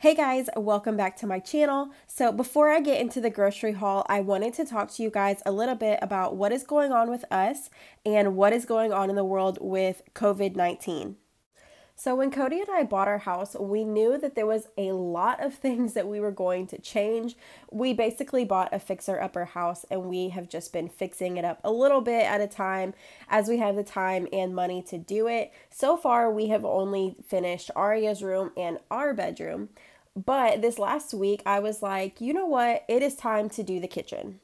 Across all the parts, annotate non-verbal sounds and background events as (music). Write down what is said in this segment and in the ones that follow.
Hey guys, welcome back to my channel. So before I get into the grocery haul, I wanted to talk to you guys a little bit about what is going on with us and what is going on in the world with COVID-19. So, when Cody and I bought our house, we knew that there was a lot of (laughs) things that we were going to change. We basically bought a fixer upper house and we have just been fixing it up a little bit at a time as we have the time and money to do it. So far, we have only finished Aria's room and our bedroom. But this last week, I was like, you know what? It is time to do the kitchen.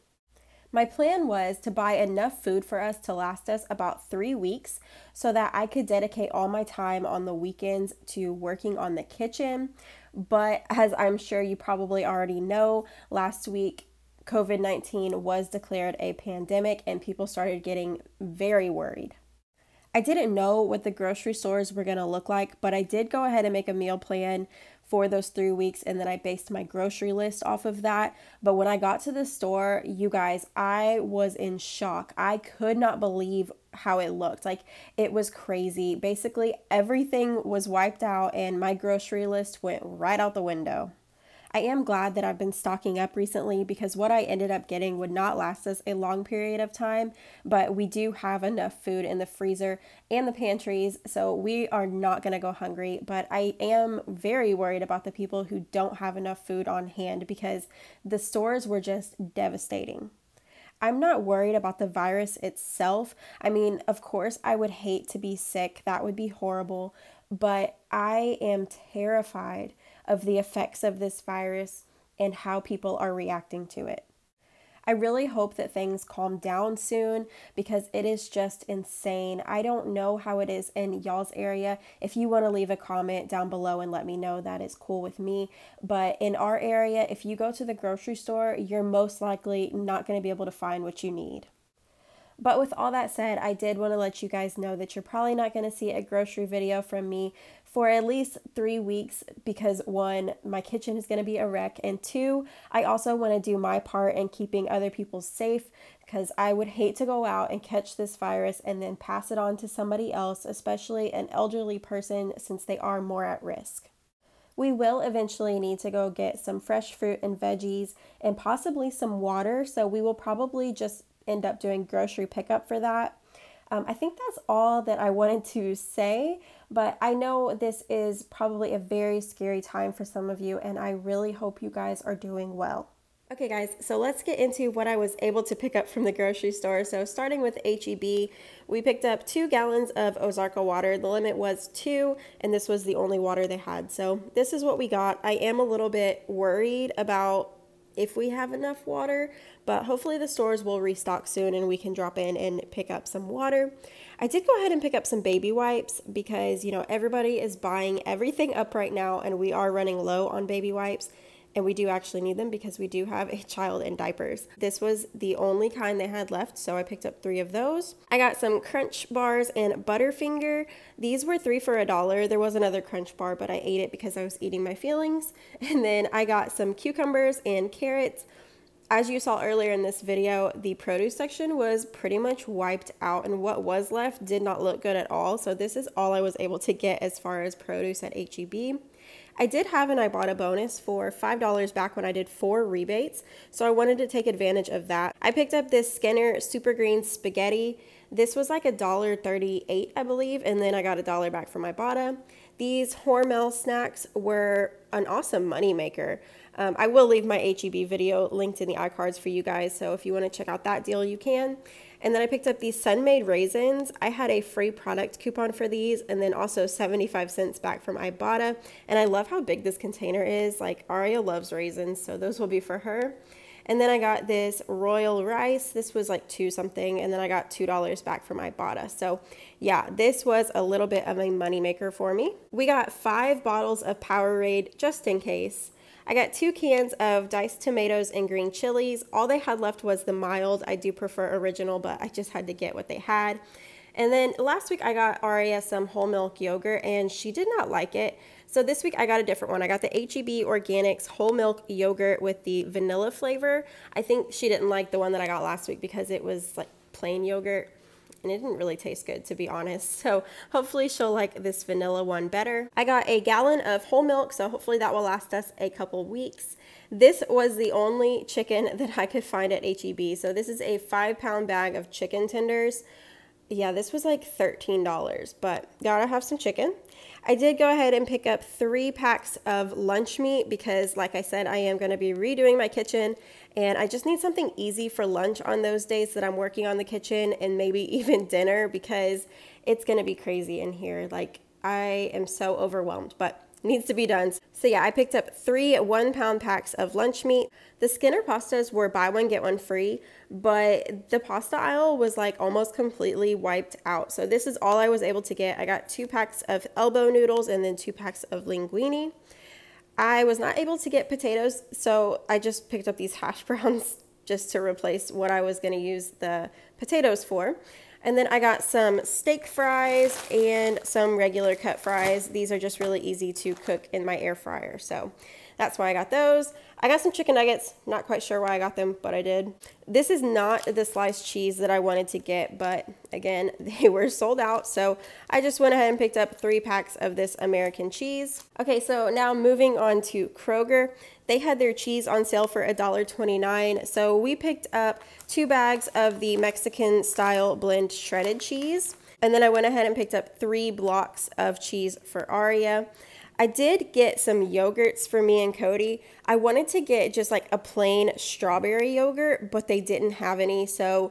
My plan was to buy enough food for us to last us about three weeks so that I could dedicate all my time on the weekends to working on the kitchen. But as I'm sure you probably already know, last week COVID 19 was declared a pandemic and people started getting very worried. I didn't know what the grocery stores were going to look like, but I did go ahead and make a meal plan for those three weeks. And then I based my grocery list off of that. But when I got to the store, you guys, I was in shock. I could not believe how it looked. Like it was crazy. Basically, everything was wiped out, and my grocery list went right out the window. I am glad that I've been stocking up recently because what I ended up getting would not last us a long period of time, but we do have enough food in the freezer and the pantries, so we are not going to go hungry. But I am very worried about the people who don't have enough food on hand because the stores were just devastating. I'm not worried about the virus itself. I mean, of course, I would hate to be sick, that would be horrible, but I am terrified of the effects of this virus and how people are reacting to it. I really hope that things calm down soon because it is just insane. I don't know how it is in y'all's area. If you want to leave a comment down below and let me know, that is cool with me. But in our area, if you go to the grocery store, you're most likely not going to be able to find what you need. But with all that said, I did want to let you guys know that you're probably not going to see a grocery video from me for at least three weeks because one, my kitchen is going to be a wreck, and two, I also want to do my part in keeping other people safe because I would hate to go out and catch this virus and then pass it on to somebody else, especially an elderly person, since they are more at risk. We will eventually need to go get some fresh fruit and veggies and possibly some water, so we will probably just end up doing grocery pickup for that. Um, I think that's all that I wanted to say, but I know this is probably a very scary time for some of you, and I really hope you guys are doing well. Okay, guys, so let's get into what I was able to pick up from the grocery store. So, starting with HEB, we picked up two gallons of Ozarka water. The limit was two, and this was the only water they had. So, this is what we got. I am a little bit worried about if we have enough water, but hopefully the stores will restock soon and we can drop in and pick up some water. I did go ahead and pick up some baby wipes because, you know, everybody is buying everything up right now and we are running low on baby wipes and we do actually need them because we do have a child in diapers. This was the only kind they had left, so I picked up three of those. I got some Crunch bars and Butterfinger. These were three for a dollar. There was another Crunch bar, but I ate it because I was eating my feelings. (laughs) And then I got some cucumbers and carrots. As you saw earlier in this video, the produce section was pretty much wiped out and what was left did not look good at all. So this is all I was able to get as far as produce at HEB. I did have an Ibotta bonus for $5 back when I did four rebates, so I wanted to take advantage of that. I picked up this Skinner Super Green Spaghetti this was like a dollar thirty-eight, I believe, and then I got a dollar back from Ibotta. These Hormel snacks were an awesome moneymaker. Um, I will leave my HEB video linked in the iCards for you guys, so if you want to check out that deal, you can. And then I picked up these Sunmade raisins. I had a free product coupon for these and then also 75 cents back from Ibotta. And I love how big this container is. Like Aria loves raisins, so those will be for her. And then I got this royal rice. This was like two something. And then I got $2 back for my Ibotta. So yeah, this was a little bit of a moneymaker for me. We got five bottles of Powerade just in case. I got two cans of diced tomatoes and green chilies. All they had left was the mild. I do prefer original, but I just had to get what they had. And then last week I got Aria whole milk yogurt and she did not like it. So this week I got a different one. I got the HEB Organics whole milk yogurt with the vanilla flavor. I think she didn't like the one that I got last week because it was like plain yogurt and it didn't really taste good to be honest. (laughs) So hopefully she'll like this vanilla one better. I got a gallon of whole milk, so hopefully that will last us a couple weeks. This was the only chicken (laughs) that I could find at HEB. So this is a five pound bag of chicken tenders yeah, this was like $13, but gotta have some chicken. I did go ahead and pick up three packs of lunch meat because, like I said, I am gonna be redoing my kitchen and I just need something easy for lunch on those days that I'm working on the kitchen and maybe (laughs) even dinner because it's gonna be crazy in here. Like, I am so overwhelmed, but needs to be done. So yeah, I picked up three one pound packs of lunch meat. The Skinner pastas were buy one, get one free, but the pasta aisle was like almost completely wiped out. So this is all I was able to get. I got two packs of elbow noodles and then two packs of linguine. I was not able to get potatoes, so I just picked up these hash browns (laughs) just to replace what I was going to use the potatoes for. And then I got some steak fries and some regular cut fries. These are just really easy to cook in my air fryer. So that's why I got those. I got some chicken nuggets. Not quite sure why I got them, but I did. This is not the sliced cheese that I wanted to get, but again, (laughs) they were sold out. So I just went ahead and picked up three packs of this American cheese. Okay, so now moving on to Kroger. They had their cheese on sale for $1.29. So we picked up two bags of the Mexican style blend shredded cheese. And then I went ahead and picked up three blocks of cheese for Aria. I did get some yogurts for me and Cody. I wanted to get just like a plain strawberry yogurt, but they didn't have any. So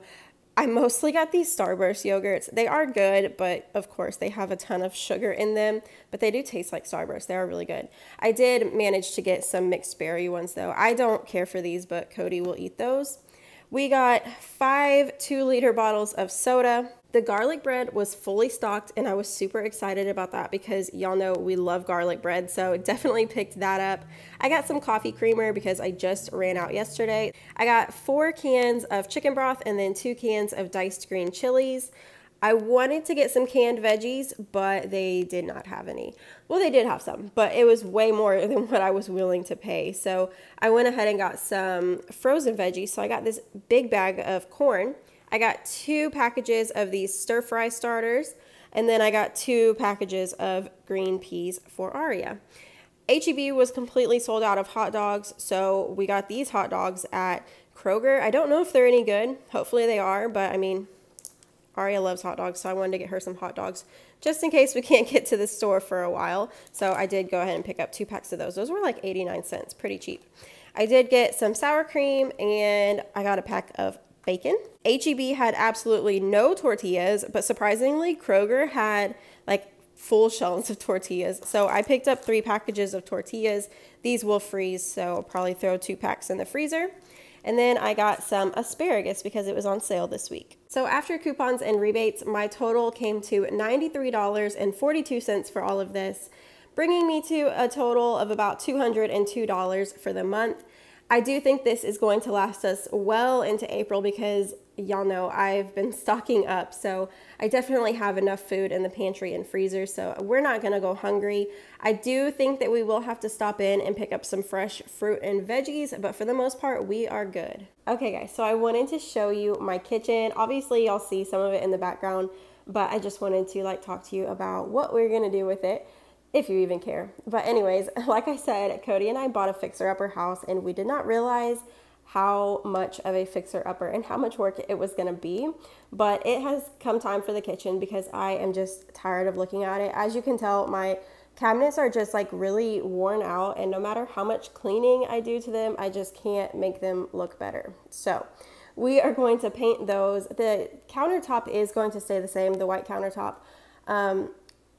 I mostly got these Starburst yogurts. They are good, but of course they have a ton of sugar in them, but they do taste like Starburst. They are really good. I did manage to get some mixed berry ones though. I don't care for these, but Cody will eat those. We got five two liter bottles of soda. The garlic bread was fully stocked, and I was super excited about that because y'all know we love garlic bread, so (laughs) definitely picked that up. I got some coffee creamer because I just ran out yesterday. I got four cans of chicken broth and then two cans of diced green chilies. I wanted to get some canned veggies, but they did not have any. Well, they did have some, but it was way more (laughs) than what I was willing to pay. So I went ahead and got some frozen veggies. So I got this big bag of corn I got two packages of these stir fry starters, and then I got two packages of green peas for Aria. HEB was completely sold out of hot dogs, so we got these hot dogs at Kroger. I don't know if they're any good. Hopefully they are, but I mean, Aria loves hot dogs, so I wanted to get her some hot dogs just in case we can't get to the store for a while. So I did go ahead and pick up two packs of those. Those were like 89 cents, pretty cheap. I did get some sour cream and I got a pack of bacon. HEB had absolutely no tortillas, but surprisingly, Kroger had like full shelves of tortillas. So I picked up three packages of tortillas. These will freeze, so I'll probably throw two packs in the freezer. And then I got some asparagus because it was on sale this week. So after coupons and rebates, my total came to $93.42 for all of this, bringing me to a total of about $202 for the month. I do think this is going to last us well into April because y'all know I've been (laughs) stocking up. So I definitely have enough food in the pantry and freezer. So we're not going to go hungry. I do think that we will have to stop in and pick up some fresh fruit and veggies. But for the most part, we are good. Okay guys, so I wanted to show you my kitchen. Obviously y'all see some of it in the background, but I just wanted to like talk to you about what we're going to do with it if you even care. But, anyways, (laughs) like I said, Cody and I bought a fixer upper house and we did not realize how much of a fixer upper and how much work it was going to be. But it has come time for the kitchen because I am just tired of looking at it. As you can tell, my cabinets are just like really worn out, and no matter how much cleaning I do to them, I just can't make them look better. So, we are going to paint those. The countertop is going to stay the same, the white countertop. Um,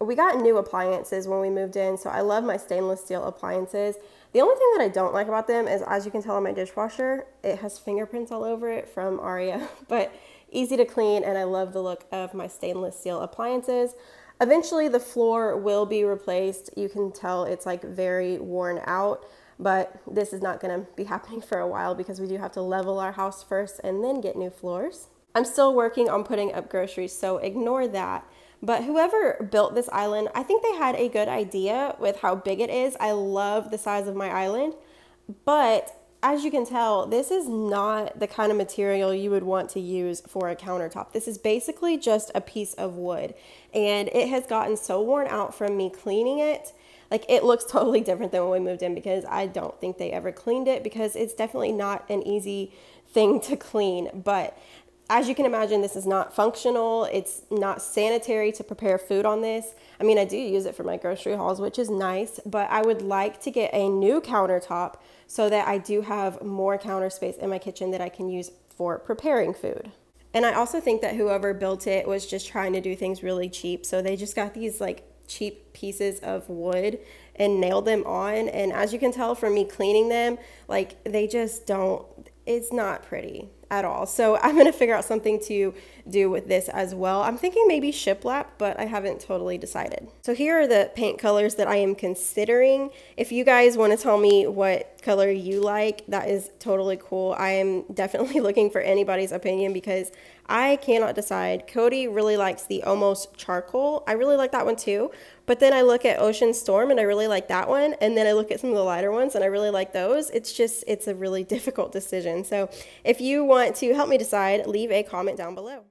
we got new appliances when we moved in, so I love my stainless steel appliances. The only thing that I don't like about them is, as you can tell on my dishwasher, it has fingerprints all over it from Aria, (laughs) but easy to clean, and I love the look of my stainless steel appliances. Eventually, the floor will be replaced. You can tell it's like very worn out, but this is not gonna be (laughs) happening for a while because we do have to level our house first and then get new floors. I'm still working on putting up groceries, so ignore that. But whoever built this island, I think they had a good idea with how big it is. I love the size of my island, but as you can tell, this is not the kind of material you would want to use for a countertop. This is basically just a piece of wood and it has gotten so worn out from me cleaning it. Like it looks (laughs) totally different than when we moved in because I don't think they ever cleaned it because it's definitely not an easy thing to clean. But as you can imagine, this is not functional. It's not sanitary to prepare food on this. I mean, I do use it for my grocery hauls, which is nice, but I would like to get a new countertop so that I do have more counter space in my kitchen that I can use for preparing food. And I also think that whoever built it was just trying to do things really cheap. So they just got these like cheap pieces of wood and nailed them on. And as you can tell from me cleaning them, like they just don't, it's not pretty at all. So (laughs) I'm going to figure out something to do with this as well. I'm thinking maybe shiplap, but I haven't totally decided. So here are the paint colors that I am considering. If you guys want to tell me what color you like, that is totally cool. I am (laughs) definitely looking for anybody's opinion because I cannot decide. Cody really likes the almost charcoal. I really like that one too. But then I look at Ocean Storm and I really like that one. And then I look at some of the lighter ones and I really like those. It's just, it's a really (laughs) difficult decision. So if you want to help me decide, leave a comment down below.